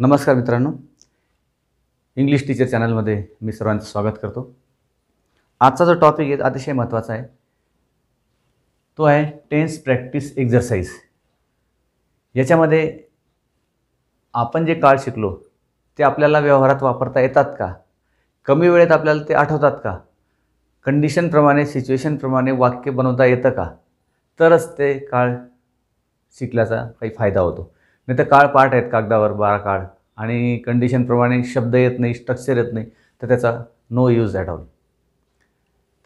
नमस्कार मित्रांनो English teacher चॅनलमध्ये मी सर्वांचं स्वागत करतो आजचा जो टॉपिक आहे अतिशय महत्त्वाचा आहे तो आहे टेन्स प्रॅक्टिस एक्झरसाईज याच्यामध्ये आपण जे काळ शिकलो ते आपल्याला व्यवहारात वापरता येतात का कमी वेळेत आपल्याला ते आठवतात का कंडिशनप्रमाणे सिच्युएशनप्रमाणे वाक्य बनवता येतं का तरच ते काळ शिकल्याचा काही फायदा होतो नाही तर काळ पाठ आहेत कागदावर बारा काळ आणि कंडिशनप्रमाणे शब्द येत नाही स्ट्रक्चर येत नाही तर त्याचा नो यूज ॲट ऑल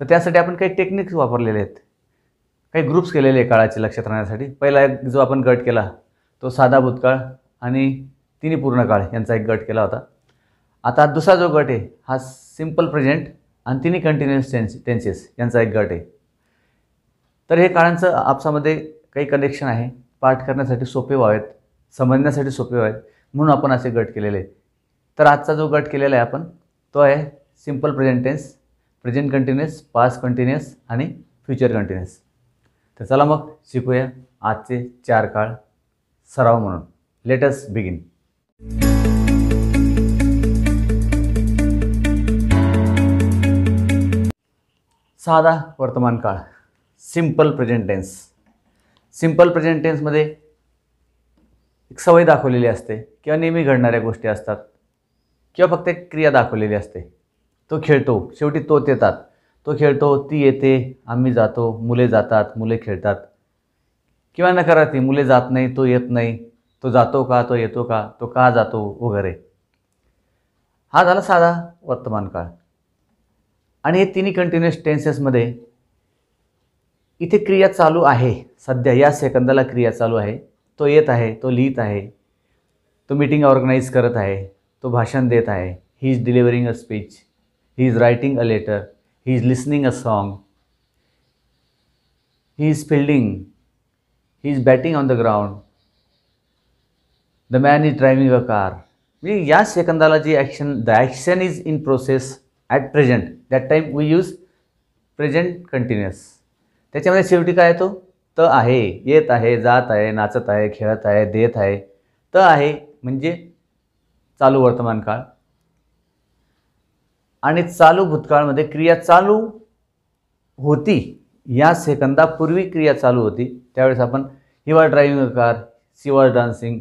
तर त्यासाठी आपण काही टेक्निक्स वापरलेले आहेत काही ग्रुप्स केलेले आहे काळाचे लक्षात राहण्यासाठी पहिला एक जो आपण गट केला तो साधा भूतकाळ आणि तिन्ही पूर्ण काळ यांचा एक गट केला होता आता दुसरा जो गट आहे हा सिम्पल प्रेझेंट आणि तिन्ही कंटिन्युअस टेन्स टेन्सेस यांचा एक गट आहे तर हे काळांचं आपसामध्ये काही कनेक्शन आहे पाठ करण्यासाठी सोपे व्हावेत समजण्यासाठी सोपे व्हावेत म्हणून आपण असे गट केलेले आहेत तर आजचा जो गट केलेला आहे आपण तो आहे simple present present continuous past continuous आणि फ्युचर कंटिन्युअस तर चला मग शिकूया आजचे चार काळ सराव म्हणून लेटस बिगिन साधा वर्तमान काळ simple present tense simple present एक सवय दाखवलेली असते किंवा नेहमी घडणाऱ्या गोष्टी असतात किंवा फक्त एक क्रिया दाखवलेली असते तो खेळतो शेवटी तो येतात तो खेळतो ती येते आम्ही जातो मुले जातात मुले खेळतात किंवा नकाराती मुले जात नाही तो येत नाही तो जातो का तो येतो का तो का जातो वगैरे हा झाला साधा वर्तमान काळ आणि हे तिन्ही कंटिन्युअस टेन्सेसमध्ये इथे क्रिया चालू आहे सध्या या सेकंदाला क्रिया चालू आहे तो येत आहे तो लिहित आहे तो मीटिंग ऑर्गनाईज करत आहे तो भाषण देत आहे he is delivering a speech he is writing a letter he is listening a song he is fielding he is batting on the ground the man is driving a car म्हणजे या सेकंदाला जी action the action is in process at present that time we use present continuous त्याच्यामध्ये शेवटी काय येतो त आहे येत आहे जात आहे नाचत आहे खेळत आहे देत आहे त आहे म्हणजे चालू वर्तमान काळ आणि चालू भूतकाळमध्ये क्रिया चालू होती या सेकंदापूर्वी क्रिया चालू होती त्यावेळेस आपण he was driving a car she was dancing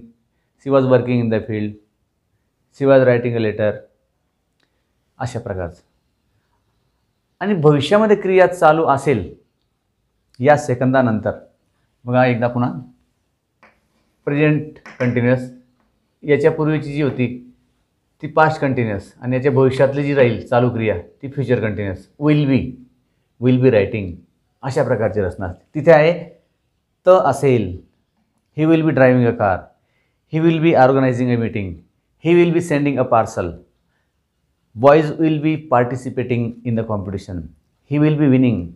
she was working in the field she was writing a letter अशा प्रकारचं आणि भविष्यामध्ये क्रिया चालू असेल या सेकंदानंतर बघा एकदा पुन्हा प्रेझेंट कंटिन्युअस याच्यापूर्वीची जी होती ती पास्ट कंटिन्युअस आणि याच्या भविष्यातली जी राहील चालू क्रिया ती future continuous will be will be writing अशा प्रकारची रचना असते तिथे आहे त असेल he will be driving a car he will be organising a meeting he will be sending a parcel boys will be participating in the competition he will be winning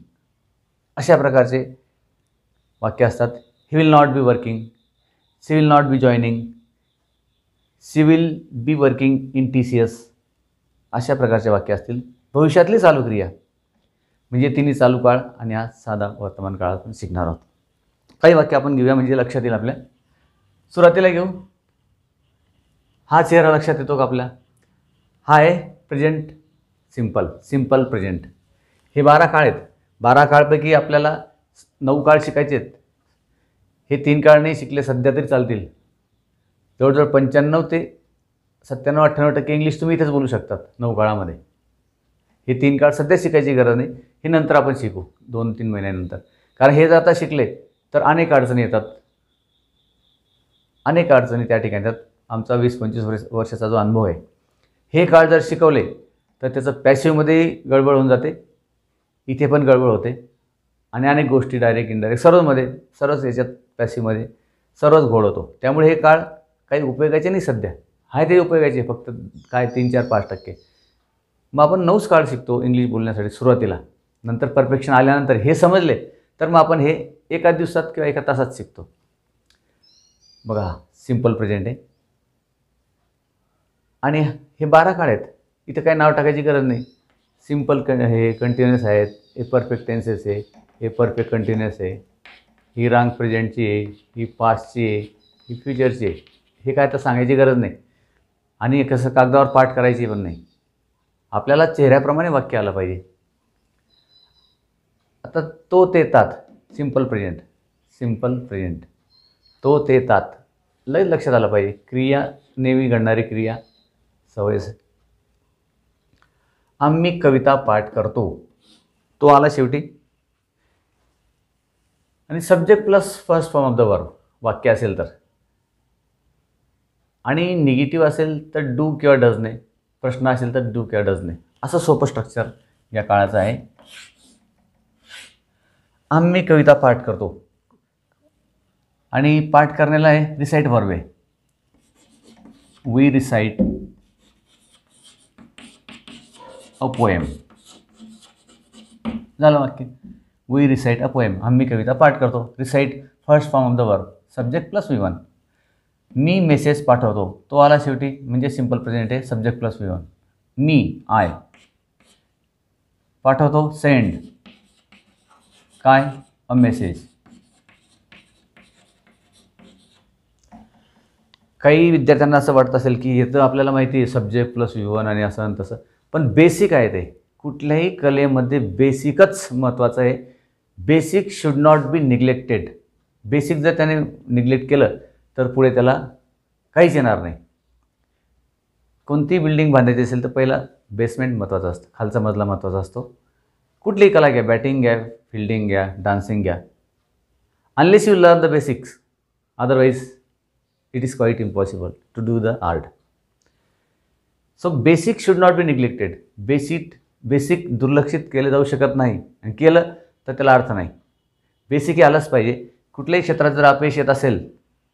अशा प्रकारचे वाक्य असतात he will not be working she will not be joining she will be working in T C S अशा प्रकारचे वाक्य असतील भविष्यातली चालू क्रिया म्हणजे तिने चालू काळ आणि आज साधा वर्तमान काळात आपण शिकणार आहोत काही वाक्य आपण घेऊया म्हणजे लक्षात येईल आपल्या सुरुवातीला घेऊ हा चेहरा लक्षात येतो का आपल्या हा आहे प्रेझेंट सिंपल सिम्पल प्रेझेंट हे बारा काळ आहेत बारा काळपैकी आपल्याला नऊ काळ शिकायचे आहेत हे तीन काळ नाही शिकले सध्या तरी चालतील जवळजवळ पंच्याण्णव ते सत्त्याण्णव अठ्ठ्याण्णव टक्के इंग्लिश तुम्ही इथेच बोलू शकतात नऊ काळामध्ये हे तीन काळ सध्या शिकायची गरज नाही हे नंतर आपण शिकू दोन तीन महिन्यानंतर कारण हे जर आता शिकले तर अनेक अडचणी येतात अनेक अडचणी त्या ठिकाणी येतात आमचा वीस पंचवीस वर्ष वर्षाचा जो अनुभव आहे हे काळ जर शिकवले तर त्याचं पॅसिवमध्ये गडबड होऊन जाते इथे पण गडबड होते आणि अनेक गोष्टी डायरेक्ट इनडायरेक्ट सर्वमध्ये सर्वच याच्यात पॅसीमध्ये सर्वच घोड होतो त्यामुळे हे काळ काही उपयोगाचे नाही सध्या आहे ते उपयोगाचे फक्त काय तीन चार पाच टक्के मग आपण नऊच काळ शिकतो इंग्लिश बोलण्यासाठी सुरुवातीला नंतर परफेक्शन आल्यानंतर हे समजले तर मग आपण हे एका दिवसात किंवा एका तासात शिकतो बघा सिम्पल प्रेझेंट आहे आणि हे बारा काळ आहेत इथं काही नाव टाकायची गरज नाही सिम्पल कं हे कंटिन्युअस आहेत हे परफेक्ट टेन्सेस आहे हे परफेक्ट कंटिन्युअस आहे ही रांग प्रेझेंटची आहे ही पास्टची आहे ही फ्युचरची आहे हे काय तर सांगायची गरज नाही आणि कसं कागदावर पाठ करायची पण नाही आपल्याला चेहऱ्याप्रमाणे वाक्य आलं पाहिजे आता तो ते तात सिम्पल प्रेझेंट सिम्पल प्रेझेंट तो ते तात लय लक्षात आलं पाहिजे क्रिया नेहमी घडणारी क्रिया सवय आम्ही कविता पाठ करतो तो आला शेवटी आणि subject plus first form of the verb वाक्य असेल तर आणि निगेटिव्ह असेल तर डू किंवा ने प्रश्न असेल तर डू किंवा ने असं सोपं स्ट्रक्चर या काळाचं आहे आम्ही कविता पाठ करतो आणि पाठ करण्याला आहे recite verb we recite a poem झालं वाक्य वी रिसाईट अ पोएम आम्ही कविता पाठ करतो recite first form of the work subject plus V one मी मेसेज पाठवतो तो आला शेवटी म्हणजे सिम्पल प्रेझेंट आहे सब्जेक्ट प्लस वी वन मी आय पाठवतो सेंड काय अ मेसेज काही विद्यार्थ्यांना असं वाटत असेल की येतं आपल्याला माहिती आहे सब्जेक्ट प्लस वी वन आणि असं आणि तसं पण बेसिक आहे ते कुठल्याही कलेमध्ये बेसिकच महत्त्वाचं आहे basic should not be neglected basic जर त्याने निग्लेक्ट केलं तर पुढे त्याला काहीच येणार नाही कोणती बिल्डिंग बांधायची असेल तर पहिला बेसमेंट महत्त्वाचा असतं खालचा मजला महत्त्वाचा असतो कुठलीही कला घ्या बॅटिंग घ्या फिल्डिंग घ्या डान्सिंग घ्या unless you learn the basics otherwise it is quite impossible to do the art so basic should not be neglected basic basic दुर्लक्षित केलं जाऊ शकत नाही आणि केलं तर त्याला अर्थ नाही बेसिक हे आलंच पाहिजे कुठल्याही क्षेत्रात जर अपयश येत असेल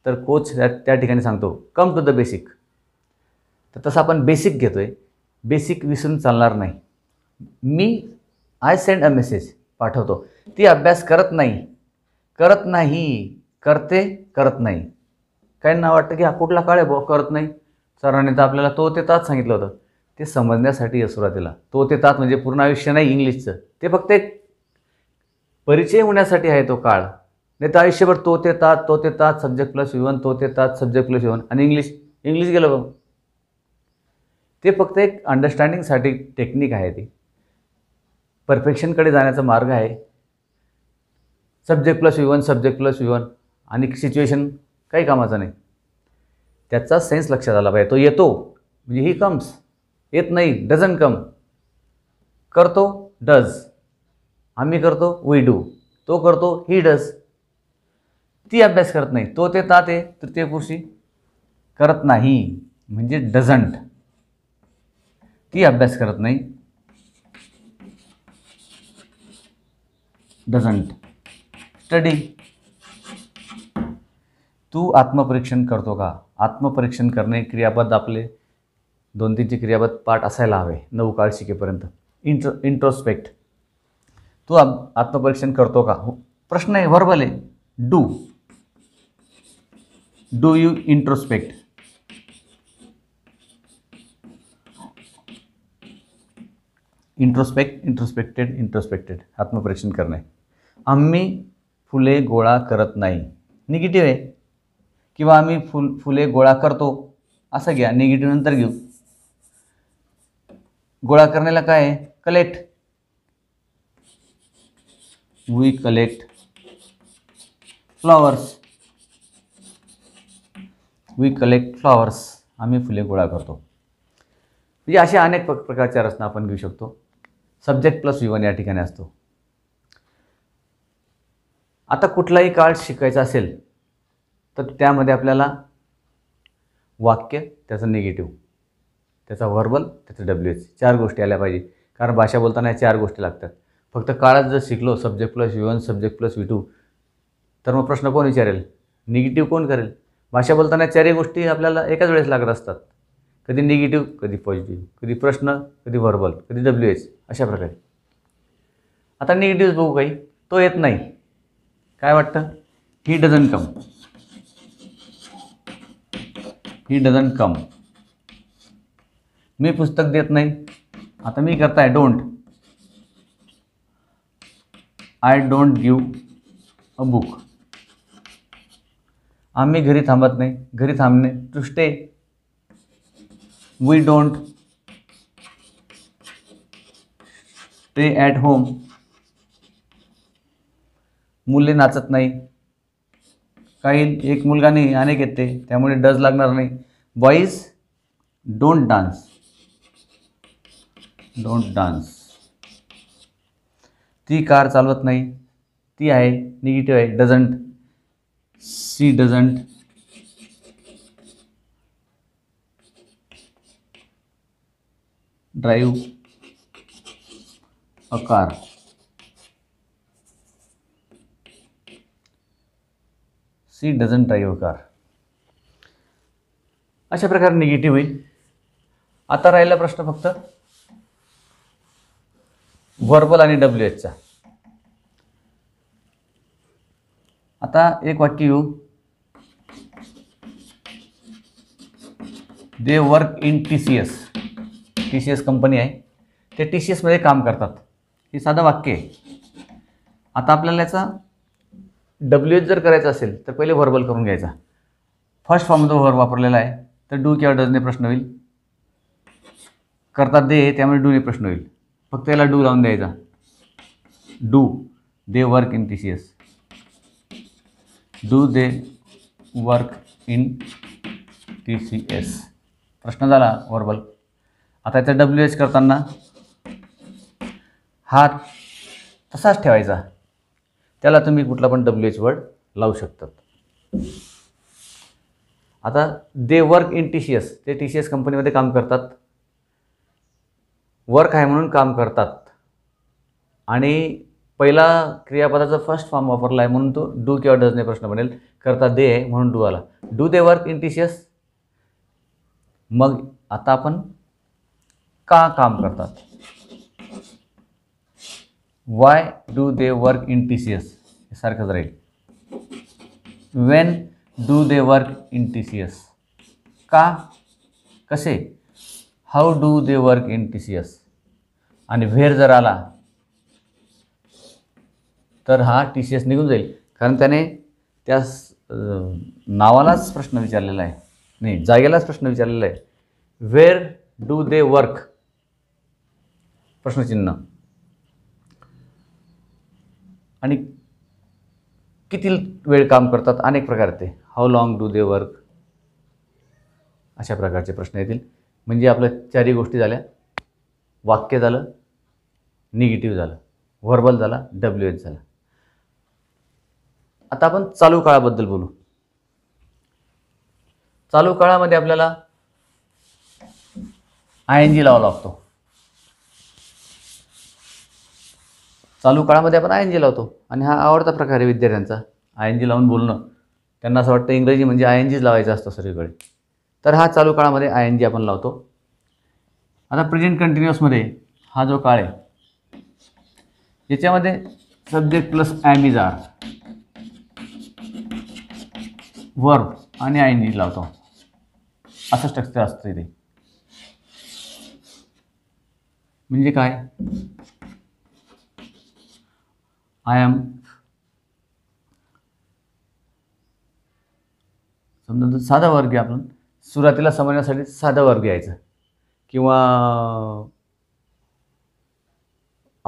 तर कोच त्या ठिकाणी सांगतो कम टू द बेसिक तर तसं आपण बेसिक घेतो आहे बेसिक विसरून चालणार नाही मी आय सेंड अ मेसेज पाठवतो ती अभ्यास करत नाही करत नाही करते करत नाही काही ना वाटतं की हा कुठला काळ आहे करत नाही सरांनी तर आपल्याला तो ते तात सांगितलं होतं ते समजण्यासाठी आहे सुरुवातीला तो ते तात म्हणजे पूर्ण आयुष्य नाही इंग्लिशचं ते फक्त एक परिचय होण्यासाठी आहे तो काळ नाही तर आयुष्यभर तो ते तात तो ते तात सब्जेक्ट प्लस विवन तो ते तात सब्जेक्ट प्लस विवन आणि इंग्लिश इंग्लिश गेलं बघ ते फक्त एक अंडरस्टँडिंगसाठी टेक्निक आहे ती परफेक्शनकडे जाण्याचा मार्ग आहे subject plus V one subject plus V one आणि सिच्युएशन काही कामाचं नाही त्याचा सेन्स लक्षात आला पाहिजे तो येतो म्हणजे ही कम्स येत नाही डझन कम करतो डज आम्ही करतो वी डू तो करतो ही डज ती अभ्यास करत नाही तो ते ताते तृतीय पुरुषी करत नाही म्हणजे डझंट ती अभ्यास करत नाही डझंट स्टडी तू आत्मपरीक्षण करतो का आत्मपरीक्षण करणे क्रियापद आपले दोन तीनचे क्रियापद पाठ असायला हवे नऊ काळ शिकेपर्यंत इंट्रो इंट्रोस्पेक्ट तू आत्मपरीक्षण करतो का हो, प्रश्न आहे व्हर्बल आहे do do you introspect introspect introspected introspected आत्मपरीक्षण करणे आम्ही फुले गोळा करत नाही निगेटिव्ह आहे किंवा आम्ही फुल फुले गोळा करतो असं घ्या निगेटिव्ह नंतर घेऊ गोळा करण्याला काय आहे collect we collect flowers we collect flowers आम्ही फुले गोळा करतो म्हणजे अशा अनेक प्रकारच्या रचना आपण घेऊ शकतो सब्जेक्ट प्लस विवन या ठिकाणी असतो आता कुठलाही काळ शिकायचा असेल तर त्यामध्ये आपल्याला वाक्य त्याचं निगेटिव्ह त्याचा व्हर्बल त्याचं डब्ल्यू एच चार गोष्टी आल्या पाहिजे कारण भाषा बोलताना या चार गोष्टी लागतात फक्त काळात जर शिकलो subject plus one subject plus V two तर मग प्रश्न कोण विचारेल निगेटिव्ह कोण करेल भाषा बोलताना चारही गोष्टी आपल्याला एकाच वेळेस लागत असतात कधी निगेटिव्ह कधी पॉझिटिव्ह कधी प्रश्न कधी व्हर्बल कधी डब्ल्यू एच अशा प्रकारे आता निगेटिव्ह बघू काही तो येत नाही काय वाटतं he doesn't come he doesn't कम मी पुस्तक देत नाही आता मी करताय don't I don't give a book आम्ही घरी थांबत नाही घरी थांबणे to stay we don't stay at home मुले नाचत नाही काही एक मुलगा नाही अनेक येते त्यामुळे डज लागणार नाही boys don't dance don't dance ती कार चालवत नाही ती आहे निगेटिव्ह आहे doesn't she doesn't drive a car she doesn't drive car अशा प्रकारे निगेटिव्ह होईल आता राहिला प्रश्न फक्त व्हर्बल आणि डब्ल्यू एचचा आता एक वाक्य येऊ दे work in T C S T C S company आहे ते टी सी एसमध्ये काम करतात हे साधं वाक्य आहे आता आपल्याला याचा डब्ल्यू एच जर करायचं असेल तर पहिले व्हर्बल करून घ्यायचा फर्स्ट फॉर्म जो व्हर वापरलेला आहे तर डू किंवा डजने प्रश्न होईल करता दे त्यामुळे डूने प्रश्न होईल फक्त याला डू लावून द्यायचा do they work in T C S do they work in T C S प्रश्न झाला व्हर्बल आता याचा डब्ल्यू एच करताना हात तसाच ठेवायचा त्याला तुम्ही कुठला पण डब्ल्यू एच वर्ड लावू शकतात आता they work in T C S ते टी सी एस कंपनीमध्ये काम करतात वर्क आहे म्हणून काम करतात आणि पहिला क्रियापदाचा फर्स्ट फॉर्म वापरला आहे म्हणून तो डू किंवा डज प्रश्न बनेल करता दे आहे म्हणून डू आला do they work in T C S मग आता आपण का काम करतात why do they work in T C S सारखंच राहील when do they work in T C S का कसे how do they work in T C S आणि व्हेर जर आला तर हा टी सी एस निघून जाईल कारण त्याने त्या नावालाच प्रश्न विचारलेला आहे नाही जागेलाच प्रश्न विचारलेला आहे व्हेर डू दे वर्क प्रश्नचिन्ह आणि किती वेळ काम करतात अनेक प्रकार ते how long do they work अशा प्रकारचे प्रश्न येतील म्हणजे आपल्या चारही गोष्टी झाल्या वाक्य झालं निगेटिव्ह झालं व्हर्बल झाला डब्ल्यू एच झाला आता आपण चालू काळाबद्दल बोलू चालू काळामध्ये आपल्याला आय एन जी लावा लागतो चालू काळामध्ये आपण आय एन जी लावतो आणि हा आवडता प्रकार आहे विद्यार्थ्यांचा आय एन जी लावून बोलणं त्यांना असं वाटतं इंग्रजी म्हणजे आय एन जीच लावायचं असतं सगळीकडे तर हा चालू काळामध्ये आय एन जी आपण लावतो आता प्रेझेंट कंटिन्युअसमध्ये हा जो काळ आहे याच्यामध्ये subject plus am is are verb आणि आय एन जी लावतो असं स्ट्रक्चर असतं इथे म्हणजे काय I am समजा साधा वर्ग आपण सुरुवातीला समजण्यासाठी साधा वर्ग यायचा किंवा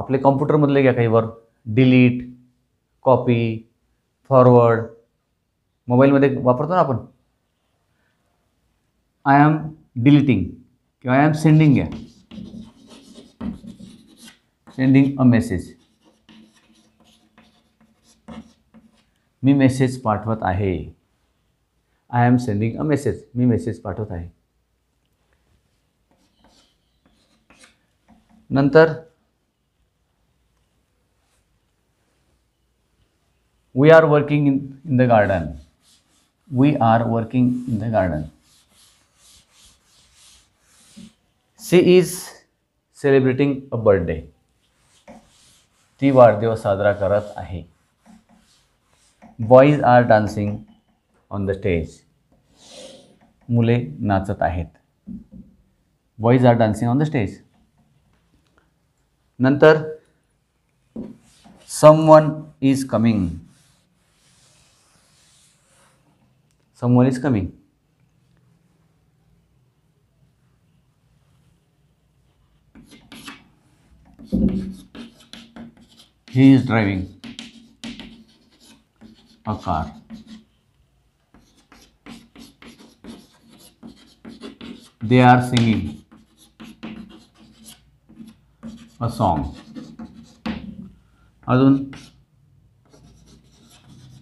आपले कॉम्प्युटरमधले घ्या काही वर्ग डिलीट कॉपी फॉरवर्ड मोबाईलमध्ये वापरतो ना आपण आय एम डिलिटिंग किंवा आय एम सेंडिंग घ्या सेंडिंग अ मेसेज मी मेसेज पाठवत आहे I am sending a message मी मेसेज पाठवत आहे नंतर we are working in in the garden we are working in the garden she is celebrating a birthday ती वाढदिवस साजरा करत आहे boys are dancing on the stage मुले नाचत आहेत boys are dancing on the stage नंतर someone is coming someone is coming he is driving A car. They are singing a song. Adun,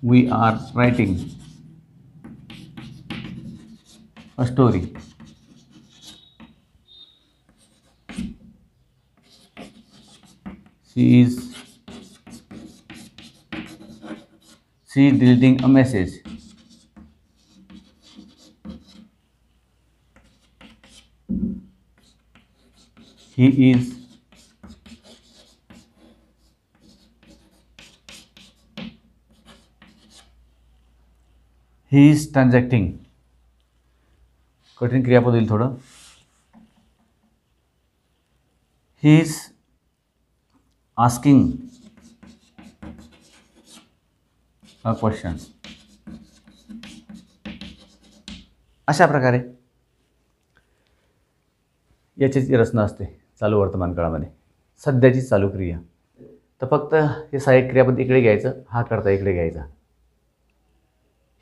we are writing a story. She is she deleting a message he is he is transacting कठिन क्रियापद येईल थोडं he is asking हा question अशा प्रकारे याची रचना असते चालू वर्तमान काळामध्ये सध्याची चालू क्रिया तर फक्त हे सहाय्यक क्रियापद इकडे घ्यायचं हा करता इकडे घ्यायचा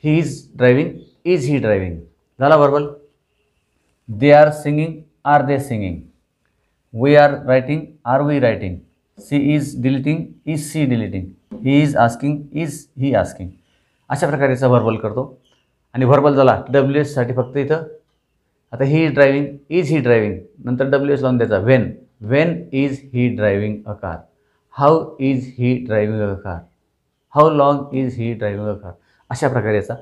he is driving is he driving झाला बरोबर they are singing are they singing we are writing are we writing she is deleting is she deleting he is asking is he asking अशा प्रकारे याचा व्हर्बल करतो आणि verbal झाला W एससाठी फक्त इथं आता he driving is he driving नंतर डब्ल्यू एस लावून द्यायचा when when is he driving a car how is he driving a car how long is he driving a car अशा प्रकारे याचा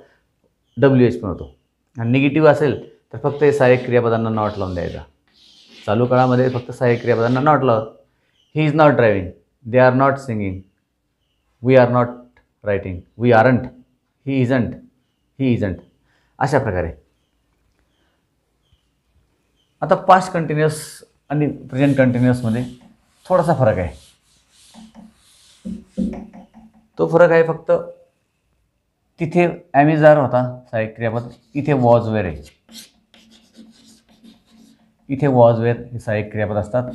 डब्ल्यू एच पण होतो आणि निगेटिव्ह असेल तर फक्त हे सहाय्यक क्रियापदांना नॉट लावून द्यायचा चालू काळामध्ये फक्त सहाय्यक क्रियापदांना नॉट लावत he is not driving they are not singing we are not writing we aren't he isn't he isn't अशा प्रकारे आता पास्ट कंटिन्युअस आणि प्रेझेंट कंटिन्युअसमध्ये थोडासा फरक आहे तो फरक आहे फक्त तिथे ॲमेझार होता सहाय्य क्रियापद इथे वॉजवेअर आहे इथे वॉजवेअर हे सहाय्य क्रियापद असतात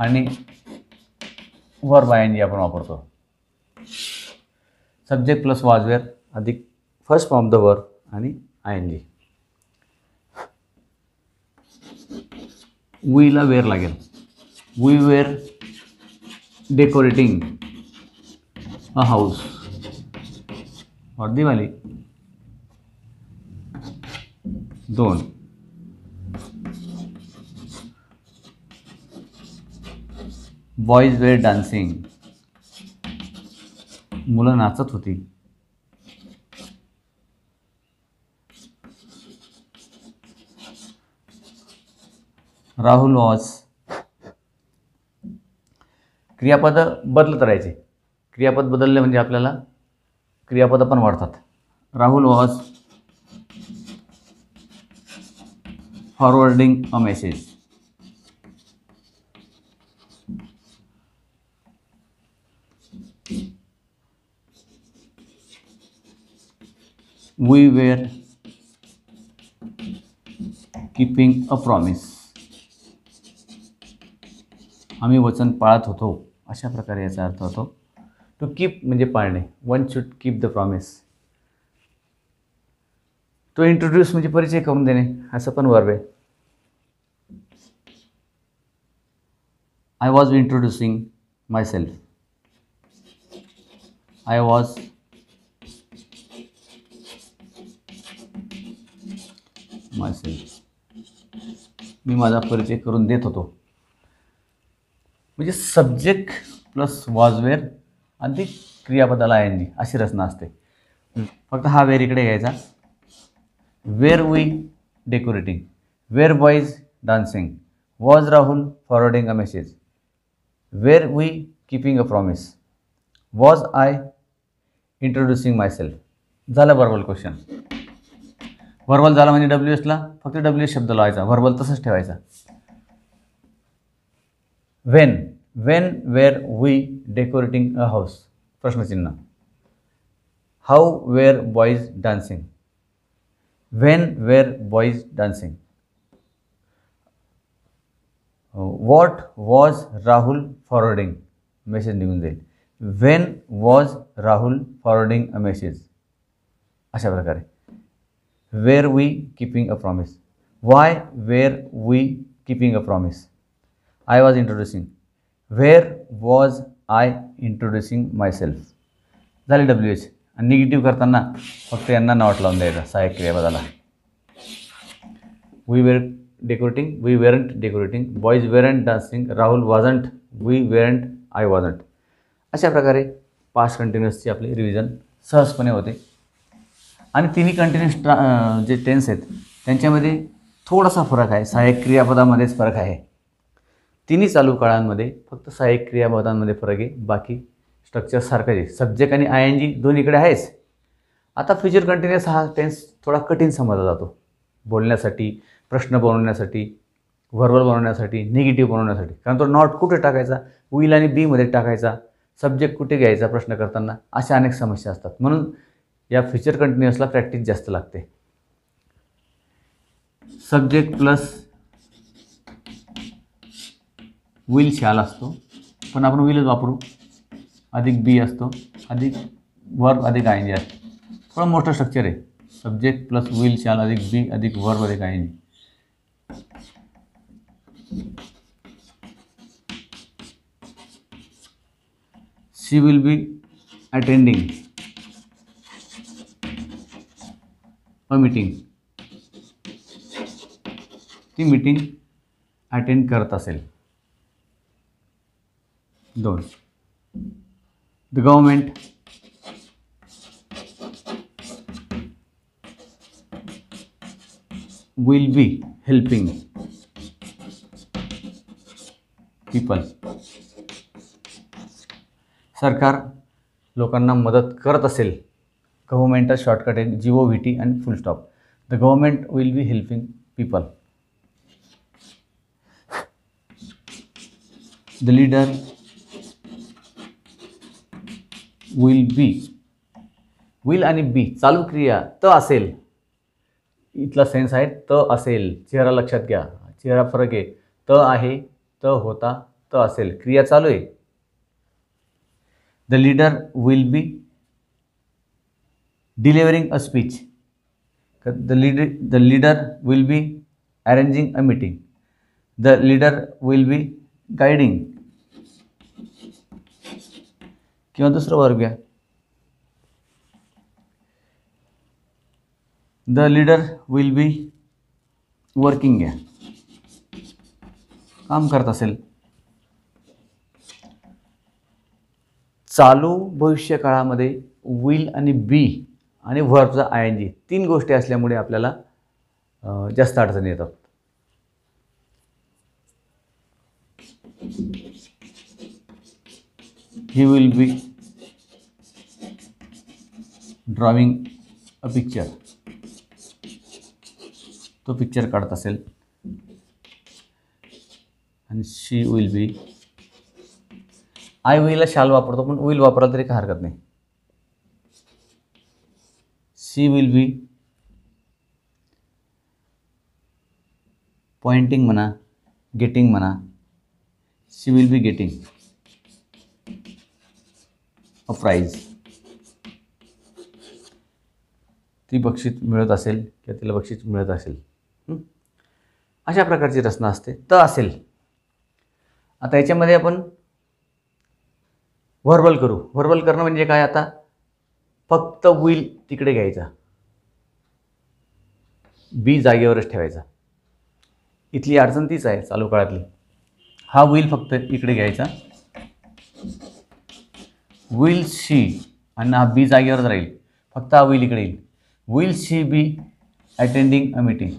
आणि वर बायन जे आपण वापरतो सब्जेक्ट प्लस वाजवेअर अधिक फर्स्ट फॉर्म द वर्क आणि आय एन जी वीला वेअर लागेल we were decorating a house और दिवाली दोन बॉईज वेअर डान्सिंग मुलं नाचत होती राहुल वॉज क्रियापद बदलत राहायचे क्रियापद बदलले म्हणजे आपल्याला क्रियापद पण वाढतात Rahul was forwarding a message we were keeping a promise आम्ही वचन पाळत होतो अशा प्रकारे याचा अर्थ होतो टू कीप म्हणजे पाळणे one should keep the promise to introduce म्हणजे परिचय करून देणे असं पण वर्ब आहे I was introducing myself I was मी माझा परिचय करून देत होतो म्हणजे सब्जेक्ट प्लस वॉजवेअर आणि ती क्रियापदाला यांनी अशी रचना असते फक्त हा वेर इकडे घ्यायचा were we decorating were boys dancing was Rahul forwarding a message were we keeping a promise was I introducing myself झालं बरोबर क्वेश्चन व्हर्बल झाला म्हणजे डब्ल्यू एसला फक्त डब्ल्यू एस शब्द लावायचा व्हर्बल तसंच ठेवायचा when when were we decorating a house प्रश्नचिन्ह how were boys dancing when were boys dancing what was Rahul forwarding message निघून जाईल when was Rahul forwarding a message अशा प्रकारे were we keeping a promise why were we keeping a promise I was introducing where was I introducing myself झाले W H आणि negative करताना फक्त यांना not लावून द्यायचा सहाय्यक क्रियापदाला we were decorating we weren't decorating boys weren't dancing Rahul wasn't we weren't I wasn't अशा प्रकारे पास्ट कंटिन्युअसची आपली रिव्हिजन सहजपणे होते आणि तिन्ही कंटिन्युअस जे टेन्स आहेत त्यांच्यामध्ये थोडासा फरक आहे सहाय्यक क्रियापदामध्येच फरक आहे तिन्ही चालू काळांमध्ये फक्त सहाय्यक क्रियापदांमध्ये फरक आहे बाकी स्ट्रक्चर सारखं आहे सब्जेक्ट आणि आय एन जी दोन्हीकडे आहेच आता फ्युचर कंटिन्युअस हा टेन्स थोडा कठीण समजला जातो बोलण्यासाठी प्रश्न बनवण्यासाठी व्हर्बल बनवण्यासाठी निगेटिव्ह बनवण्यासाठी कारण तो नॉट कुठे टाकायचा विल आणि बीमध्ये टाकायचा सब्जेक्ट कुठे घ्यायचा प्रश्न करताना अशा अनेक समस्या असतात म्हणून या फ्युचर कंटिन्युअसला प्रॅक्टिस जास्त लागते सब्जेक्ट प्लस विल शाल असतो पण आपण विलच वापरू अधिक बी असतो अधिक वर्ब अधिक आय जी असतो थोडा मोठा स्ट्रक्चर आहे सब्जेक्ट प्लस विल शाल अधिक बी अधिक वर्ब अधिक I G will be attending a meeting ती मिटिंग अटेंड करत असेल दोन the government will be helping people सरकार लोकांना मदत करत असेल government has shortcutted GOVT and full stop. The government will be helping people. The leader will be will आणि be चालू क्रिया त असेल इतला सेन्स आहे त असेल चेहरा लक्षात घ्या चेहरा फरक आहे त आहे त होता त असेल क्रिया चालू आहे the leader will be delivering a speech. The leader, the leader will be arranging a meeting. The leader will be guiding. किंवा दुसरं वर्ग घ्या the leader will be working घ्या काम करत असेल चालू भविष्यकाळामध्ये विल आणि बी आणि व्हर्बचा आय एन जी तीन गोष्टी असल्यामुळे आपल्याला जास्त अडचणी येतात he will be drawing a picture तो पिक्चर काढत असेल आणि शी विल बी आय विलला शाल वापरतो पण विल वापरायला तरी काही हरकत नाही सी विल बी पॉइंटिंग म्हणा गेटिंग म्हणा she will be getting a prize. ती बक्षीस मिळत असेल किंवा तिला बक्षीस मिळत असेल अशा प्रकारची रचना असते तर असेल आता याच्यामध्ये आपण व्हर्बल करू व्हर्बल करणं म्हणजे काय आता फक्त व्हील तिकडे घ्यायचा बी जागेवरच ठेवायचा इथली अडचण तीच आहे चालू काळातली हा व्हील फक्त इकडे घ्यायचा व्हील सी आणि हा बी जागेवरच राहील फक्त हा व्हील इकडे येईल will she be attending a meeting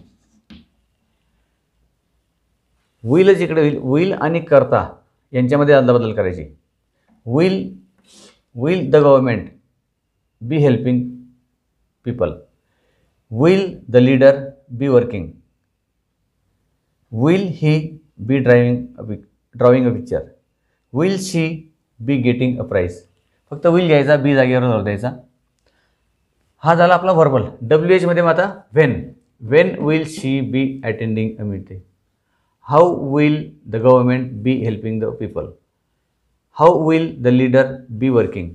व्हीलच इकडे होईल व्हील आणि कर्ता यांच्यामध्ये अदलाबदल करायची will will the government be helping people will the leader be working will he be driving a a picture picture she be getting a a फक्त will घ्यायचा बी जागेवर द्यायचा हा झाला आपला व्हर्बल डब्ल्यू एचमध्ये मग आता when when will she be attending a meeting how will the government be helping the people how will the leader be working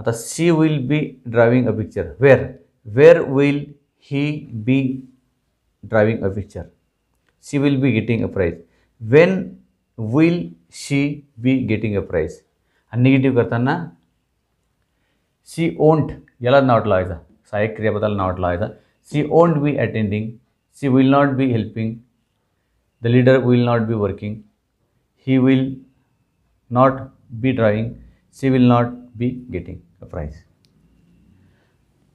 आता she will be driving a picture where where will he be driving a picture she will be getting a prize when will she be getting a prize आणि negative करताना she won't याला not लावायचा सहाय्यक क्रियापदाला not लावायचा she won't be attending C will not be helping the leader will not be working he will not be driving she will not be getting a prize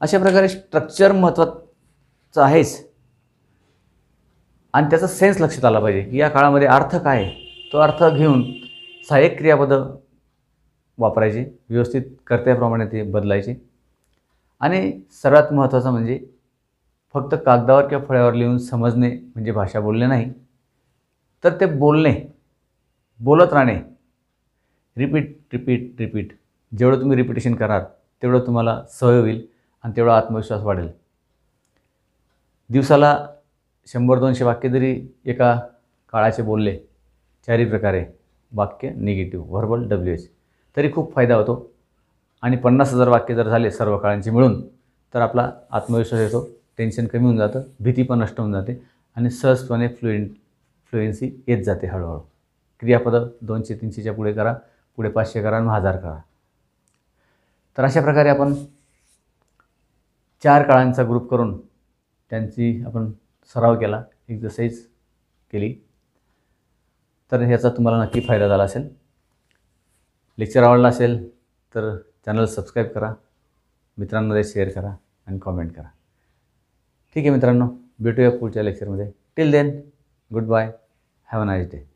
अशा प्रकारे structure महत्त्वाचं आहेच आणि त्याचा सेन्स लक्षात आला पाहिजे की या काळामध्ये अर्थ काय तो अर्थ घेऊन सहाय्यक क्रियापद वापरायचे व्यवस्थित कर्त्याप्रमाणे ते बदलायचे आणि सर्वात महत्त्वाचं म्हणजे फक्त कागदावर किंवा फळ्यावर लिहून समजणे म्हणजे भाषा बोलणे नाही तर ते बोलणे बोलत राहणे रिपीट रिपीट रिपीट जेवढं तुम्ही रिपिटेशन कराल तेवढं तुम्हाला सवय होईल आणि तेवढा आत्मविश्वास वाढेल दिवसाला शंभर दोनशे वाक्य जरी एका काळाचे बोलले चारही प्रकारे वाक्य निगेटिव्ह व्हर्बल डब्ल्यू एच तरी खूप फायदा होतो आणि पन्नास हजार वाक्य जर झाले सर्व काळांचे मिळून तर आपला आत्मविश्वास येतो टेन्शन कमी होऊन जातं भीती पण नष्ट होऊन जाते आणि सहजपणे फ्लुएन फ्लुएन्सी येत जाते हळूहळू क्रियापद दोनशे तीनशेच्या पुढे करा पुढे पाचशे करा आणि हजार करा तर अशा प्रकारे आपण चार काळांचा ग्रुप करून त्यांची आपण सराव केला एक्झरसाईज केली तर ह्याचा तुम्हाला नक्की फायदा झाला असेल लेक्चर आवडला असेल तर चॅनल सबस्क्राईब करा मित्रांमध्ये शेअर करा आणि कॉमेंट करा ठीक आहे मित्रांनो भेटूया पुढच्या लेक्चरमध्ये till then goodbye have a nice day